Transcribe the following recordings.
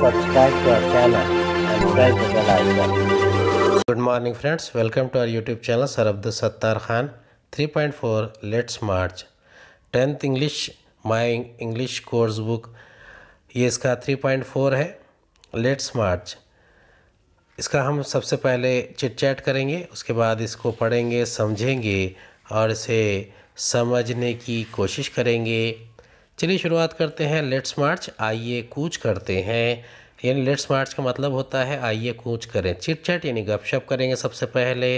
subscribe to our channel and press the bell icon. Good morning friends, welcome to our YouTube channel Sarabdul Sattar Khan 3.4 Let's March 10th English My English Course Book ये इसका 3.4 है let's मार्च इसका हम सबसे पहले chit chat करेंगे उसके बाद इसको पढ़ेंगे समझेंगे और इसे समझने की कोशिश करेंगे चलिए शुरुआत करते हैं लेट्स मार्च आइए कूच करते हैं यानी लेट्स मार्च का मतलब होता है आइए कूच करें चिट चैट यानी गपशप करेंगे सबसे पहले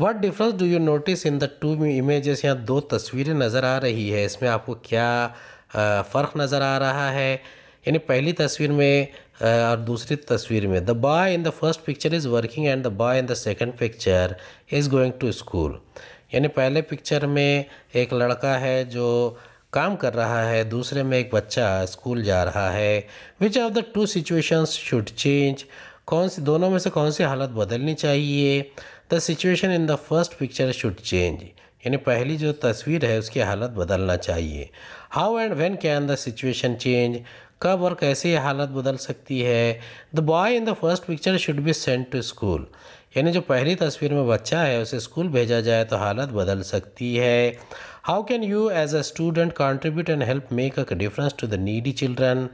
what difference do you notice in the two images यहाँ दो तस्वीरें नज़र आ रही है इसमें आपको क्या फ़र्क नज़र आ रहा है यानी पहली तस्वीर में और दूसरी तस्वीर में the boy in the first picture is working and the boy in the second picture is going to school यानी पहले पिक्चर में एक लड़का है जो काम कर रहा है दूसरे में एक बच्चा स्कूल जा रहा है which of the two situations should change कौन सी दोनों में से कौन सी हालत बदलनी चाहिए the situation in the first picture should change यानी पहली जो तस्वीर है उसकी हालत बदलना चाहिए how and when can the situation change कब और कैसे ये हालत बदल सकती है the boy in the first picture should be sent to school यानी जो पहली तस्वीर में बच्चा है उसे स्कूल भेजा जाए तो हालत बदल सकती है How can you as a student contribute and help make a difference to the needy children?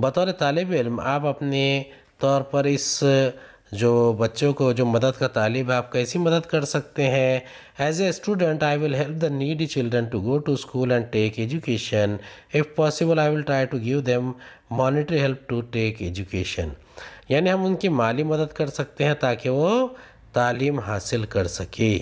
बतौर तालब इलम आप अपने तौर पर इस जो बच्चों को जो मदद का तालब है आप कैसी मदद कर सकते हैं as a student I will help the needy children to go to school and take education if possible I will try to give them monetary help to take education यानी हम उनकी माली मदद कर सकते हैं ताकि वो तालीम हासिल कर सके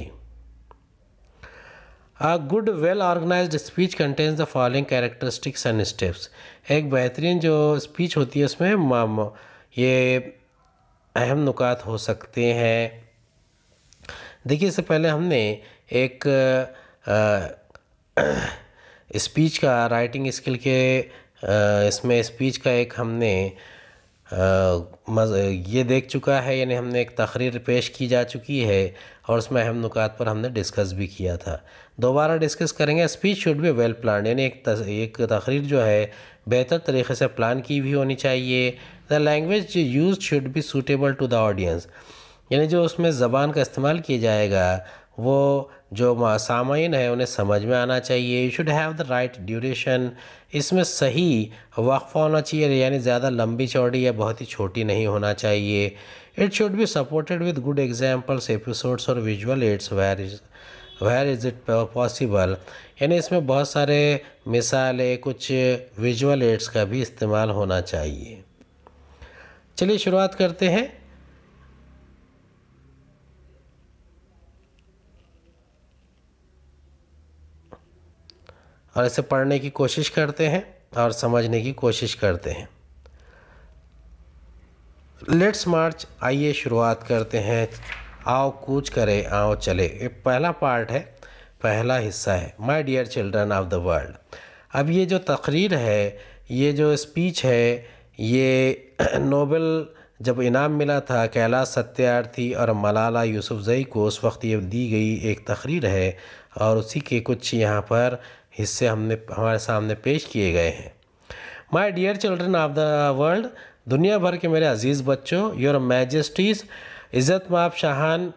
a good well organised speech contains the following characteristics and steps एक बेहतरीन जो स्पीच होती है उसमें ये अहम नुकात हो सकते हैं देखिए इससे पहले हमने एक स्पीच का राइटिंग स्किल के इसमें स्पीच का एक हमने ये देख चुका है यानी हमने एक तकरीर पेश की जा चुकी है और उसमें अहम नुकात पर हमने डिस्कस भी किया था दोबारा डिस्कस करेंगे speech should be well plan यानी एक तस, एक तकरीर जो है बेहतर तरीके से प्लान की भी होनी चाहिए the language use should be suitable to the audience यानी जो उसमें ज़बान का इस्तेमाल किया जाएगा वो जो सामीन है उन्हें समझ में आना चाहिए you should have the right duration इसमें सही वक्फ़ा होना चाहिए यानी ज़्यादा लंबी चौड़ी या बहुत ही छोटी नहीं होना चाहिए it should be supported with good examples episodes और visual aids where where is it possible यानी इसमें बहुत सारे मिसाले कुछ विजुअल एड्स का भी इस्तेमाल होना चाहिए चलिए शुरुआत करते हैं और इसे पढ़ने की कोशिश करते हैं और समझने की कोशिश करते हैं लेट्स मार्च आइए शुरुआत करते हैं आओ कूच करें आओ चले ये पहला पार्ट है पहला हिस्सा है my dear children of the world अब ये जो तकरीर है ये जो स्पीच है ये नोबल जब इनाम मिला था कैलाश सत्यार्थी और मलाला यूसुफजई को उस वक्त ये दी गई एक तकरीर है और उसी के कुछ यहाँ पर हिस्से हमने हमारे सामने पेश किए गए हैं my dear children of the world दुनिया भर के मेरे अजीज़ बच्चों योर मैजस्टीज़ इज़्ज़त माफ शाहान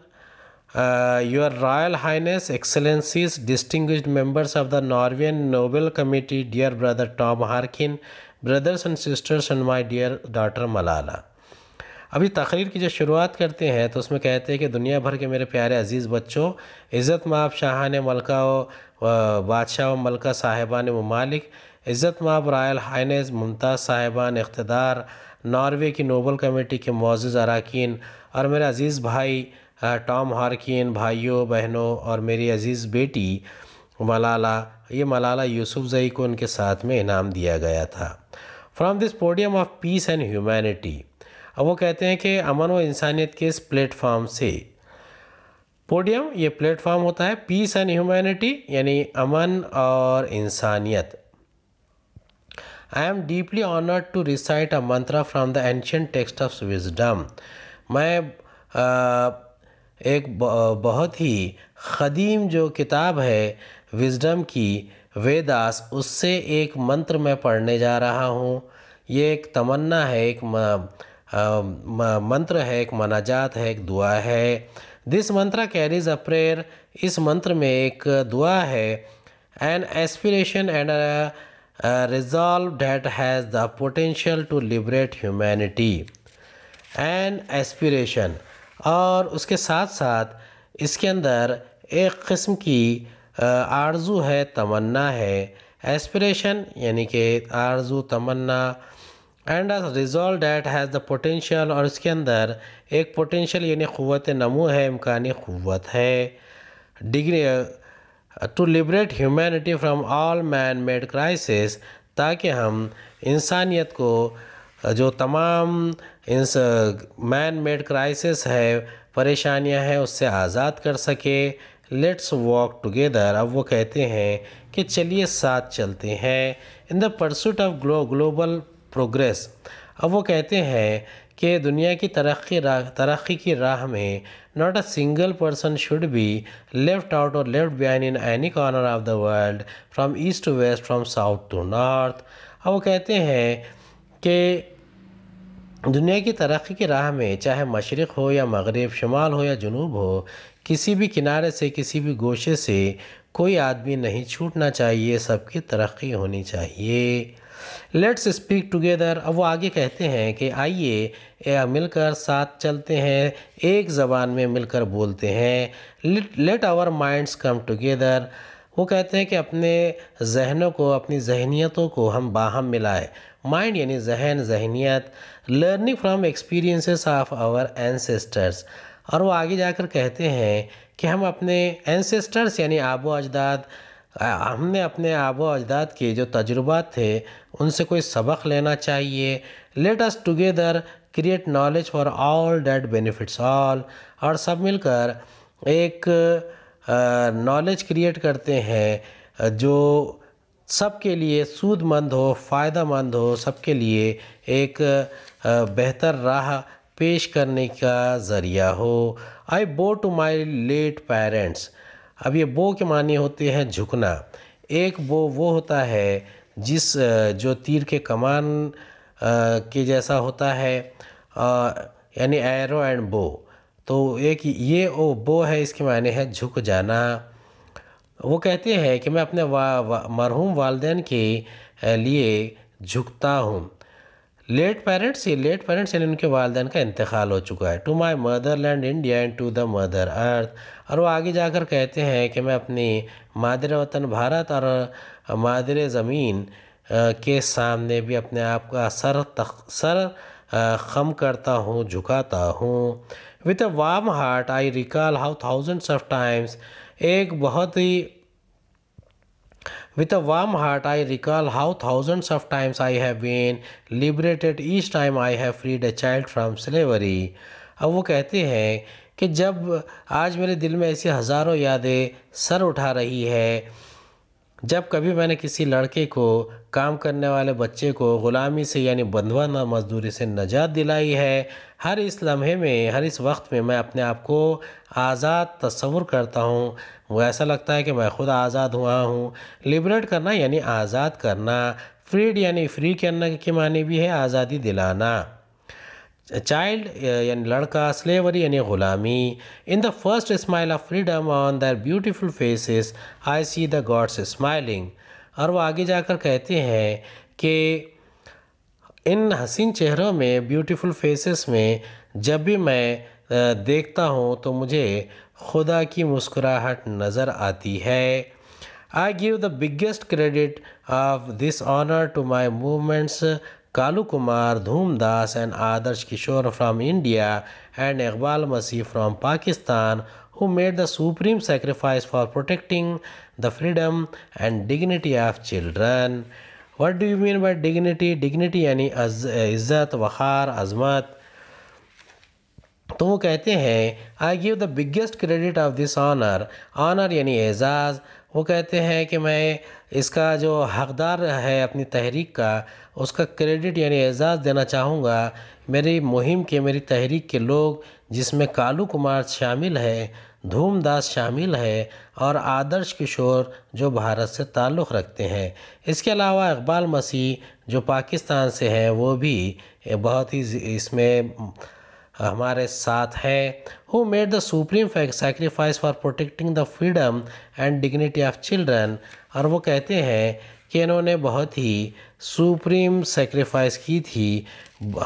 your royal highness excellencies distinguished members of the Norwegian Nobel committee dear brother Tom Harkin brothers and sisters and my dear daughter Malala अभी तकरीर की जो शुरुआत करते हैं तो उसमें कहते हैं कि दुनिया भर के मेरे प्यारे अज़ीज़ बच्चों इज़्ज़त माब शाहान मलका बादशाह व मलका साहिबान ममालिक इज़्ज़त माब रॉयल हाइनेस मुमताज़ साहिबान इकतदार नार्वे की नोबल कमेटी के मोज़ अरकान और मेरे अज़ीज़ भाई टॉम हारकिन भाइयों बहनों और मेरी अज़ीज़ बेटी मलाला ये मलाला यूसुफजई को उनके साथ में इनाम दिया गया था from this podium of peace and humanity अब वो कहते हैं कि अमन व इंसानियत के इस प्लेटफार्म से पोडियम ये प्लेटफार्म होता है पीस एंड ह्यूमैनिटी यानी अमन और इंसानियत I am deeply honored to recite a mantra from the ancient text of wisdom. मैं एक बहुत ही ख़दीम जो किताब है विजडम की वेदास उससे एक मंत्र मैं पढ़ने जा रहा हूँ ये एक तमन्ना है एक मंत्र है एक मनाजात है एक दुआ है दिस मंत्र कैरीज अ प्रेयर इस मंत्र में एक दुआ है an aspiration and a uh, resolve that has the potential to liberate humanity an aspiration और उसके साथ साथ इसके अंदर एक किस्म की uh, आरजू है तमन्ना है एस्पिरेशन यानी कि आरजू तमन्ना and resolve that has the potential और इसके अंदर एक पोटेंशियल यानी क़वत नमू है इम्कानी क़वत है degree to liberate humanity from all man made crisis ताकि हम इंसानियत को uh, जो तमाम इंस मैन मेड क्राइसिस है परेशानियां हैं उससे आज़ाद कर सके लेट्स वॉक टुगेदर अब वो कहते हैं कि चलिए साथ चलते हैं in the pursuit of glo global progress अब वो कहते हैं कि दुनिया की तरक्की तरक्की की राह में not a single person should be left out or left behind in any corner of the world from east to west from south to north अब वो कहते हैं कि दुनिया की तरक्की की राह में चाहे मशरक़ हो या मगरब शुमाल हो या जनूब हो किसी भी किनारे से किसी भी गोशे से कोई आदमी नहीं छूटना चाहिए सबकी तरक्की होनी चाहिए लेट्स स्पीक टुगेदर अब वो आगे कहते हैं कि आइए मिलकर साथ चलते हैं एक ज़बान में मिलकर बोलते हैं let our minds come together वो कहते हैं कि अपने जहनों को अपनी जहनीतों को हम बाहम मिलाए माइंड यानी जहन जहनीत learning from experiences of our ancestors और वो आगे जाकर कहते हैं कि हम अपने एनसेस्टर्स यानी आबो अजदाद हमने अपने आबो अजदाद के जो तजुर्बात थे उनसे कोई सबक लेना चाहिए let us together create knowledge for all that benefits all और सब मिलकर एक नॉलेज क्रिएट करते हैं जो सबके लिए सूदमंद हो फ़ायदा मंद हो सबके लिए एक बेहतर राह पेश करने का ज़रिया हो आई बो टू माई लेट पेरेंट्स अब ये बो के मानी होते हैं झुकना एक बो वो होता है जिस जो तीर के कमान के जैसा होता है यानी एरो एंड बो तो एक ये ओ बो है इसके मायने है झुक जाना वो कहते हैं कि मैं अपने वा, वा, मरहूम वालदेन के लिए झुकता हूँ लेट पेरेंट्स ये लेट पेरेंट्स यानी उनके वालदेन का इंतकाल हो चुका है to my motherland India and to the mother earth और वो आगे जाकर कहते हैं कि मैं अपनी मादर वतन भारत और मादर ज़मीन के सामने भी अपने आप का सर तख सर खम करता हूँ झुकाता हूँ with a warm heart I recall how thousands of times एक बहुत ही With a warm heart, I recall how thousands of times I have been liberated each time I have freed a child from slavery. अब वो कहते हैं कि जब आज मेरे दिल में ऐसी हज़ारों यादें सर उठा रही है जब कभी मैंने किसी लड़के को काम करने वाले बच्चे को ग़ुलामी से यानी बंधवा मजदूरी से नजात दिलाई है हर इस लम्हे में हर इस वक्त में मैं अपने आप को आज़ाद तस्वुर करता हूँ वो ऐसा लगता है कि मैं ख़ुद आज़ाद हुआ हूँ लिबरेट करना यानी आज़ाद करना फ्रीड यानी फ्री करना के माने भी है आज़ादी दिलाना child yani ladka slavery yani ghulami in the first smile of freedom on their beautiful faces i see the gods smiling और वो आगे जाकर कहते हैं कि इन हसीन चेहरों में ब्यूटीफुल फेसेस में जब भी मैं देखता हूँ तो मुझे खुदा की मुस्कुराहट नज़र आती है I give the biggest credit of this honour to my movements Kalu Kumar Dhoomdas and Adarsh Kishore from India and Iqbal Masih from Pakistan who made the supreme sacrifice for protecting the freedom and dignity of children what do you mean by dignity dignity यानी इज्जत वखार अजमत तो वो कहते हैं I give the biggest credit of this honour honour यानी एजाज़ वो कहते हैं कि मैं इसका जो हकदार है अपनी तहरीक का उसका क्रेडिट यानी एजाज़ देना चाहूँगा मेरी मुहिम के मेरी तहरीक के लोग जिसमें कालू कुमार शामिल है धूमदास शामिल है और आदर्श किशोर जो भारत से ताल्लुक़ रखते हैं इसके अलावा इकबाल मसीह जो पाकिस्तान से हैं वो भी बहुत ही इसमें हमारे साथ हैं who made the supreme sacrifice for protecting the freedom and dignity of children और वो कहते हैं कि इन्होंने बहुत ही सुप्रीम सेक्रीफाइस की थी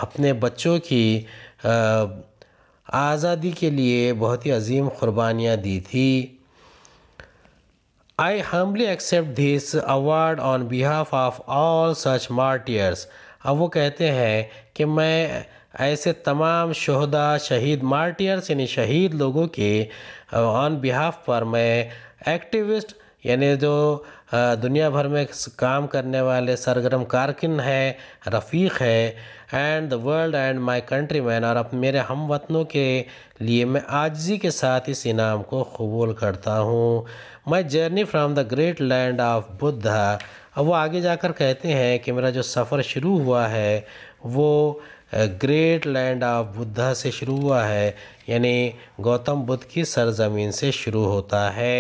अपने बच्चों की आज़ादी के लिए बहुत ही अजीम क़ुरबानियाँ दी थी I humbly accept this award on behalf of all such martyrs अब वो कहते हैं कि मैं ऐसे तमाम शहदा शहीद मार्टियर्स यानी शहीद लोगों के ऑन बिहाफ पर मैं एक्टिविस्ट यानी जो हाँ, दुनिया भर में काम करने वाले सरगर्म कारकिन है रफ़ीक है and the world and my countryman और अब मेरे हम वतनों के लिए मैं आजी के साथ इस इनाम को कबूल करता हूँ my journey from the great land of Buddha अब वो आगे जाकर कहते हैं कि मेरा जो सफ़र शुरू हुआ है वो ग्रेट लैंड ऑफ बुद्धा से शुरू हुआ है यानी गौतम बुद्ध की सरजमीन से शुरू होता है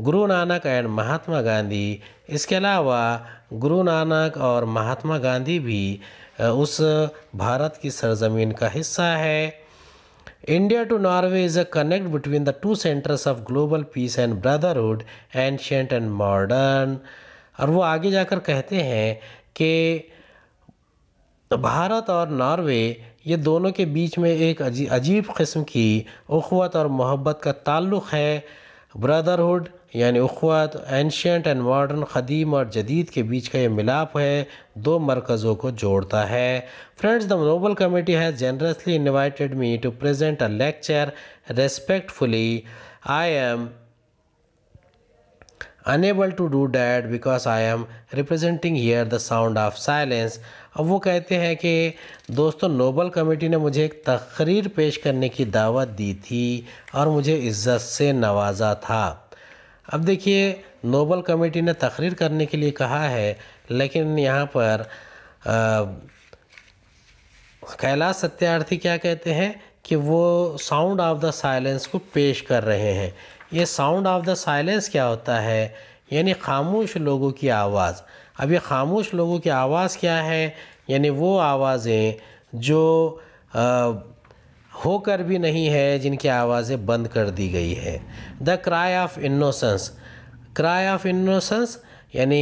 गुरु नानक एंड महात्मा गांधी इसके अलावा गुरु नानक और महात्मा गांधी भी उस भारत की सरजमीन का हिस्सा है India to Norway is a connect between the two centres of global peace and brotherhood ancient and modern और वो आगे जाकर कहते हैं कि भारत और नॉर्वे ये दोनों के बीच में एक अजीब किस्म की अखवत और मोहब्बत का ताल्लुक़ है ब्रदरहुड यानी अखवात एनशेंट एंड मॉडर्न ख़दीम और जदीद के बीच का ये मिलाप है दो मरकज़ों को जोड़ता है friends the Nobel committee has generously invited me to present a lecture respectfully I am unable to do that because I am representing here the sound of silence अब वो कहते हैं कि दोस्तों नोबल कमेटी ने मुझे एक तकरीर पेश करने की दावत दी थी और मुझे इज़्ज़त से नवाजा था अब देखिए नोबल कमेटी ने तकरीर करने के लिए कहा है लेकिन यहाँ पर कैलाश सत्यार्थी क्या कहते हैं कि वो साउंड ऑफ द साइलेंस को पेश कर रहे हैं ये साउंड ऑफ द साइलेंस क्या होता है यानी खामोश लोगों की आवाज़ अब ये खामोश लोगों की आवाज़ क्या है यानी वो आवाज़ें जो आ, होकर भी नहीं है जिनकी आवाज़ें बंद कर दी गई है the cry of innocence cry of innocence यानी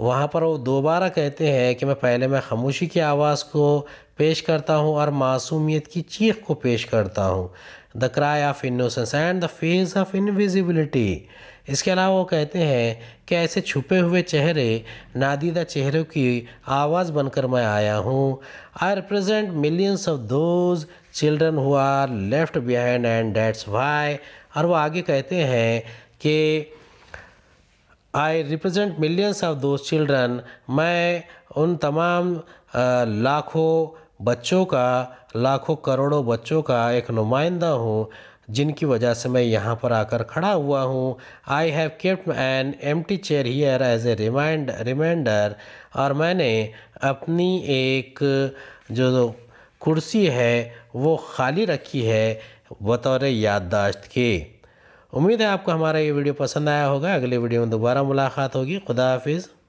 वहाँ पर वो दोबारा कहते हैं कि मैं पहले मैं खामोशी की आवाज़ को पेश करता हूँ और मासूमियत की चीख को पेश करता हूँ the cry of innocence and the face of invisibility इसके अलावा वो कहते हैं कि ऐसे छुपे हुए चेहरे नादीदा चेहरों की आवाज़ बनकर मैं आया हूँ I represent millions of those children who are left behind and that's why और वो आगे कहते हैं कि I represent millions of those children मैं उन तमाम लाखों बच्चों का लाखों करोड़ों बच्चों का एक नुमाइंदा हूँ जिनकी वजह से मैं यहाँ पर आकर खड़ा हुआ हूँ I have kept an empty chair here as a remind reminder और मैंने अपनी एक जो कुर्सी है वो खाली रखी है बतौर याददाश्त के उम्मीद है आपको हमारा ये वीडियो पसंद आया होगा अगले वीडियो में दोबारा मुलाकात होगी खुदा हाफिज़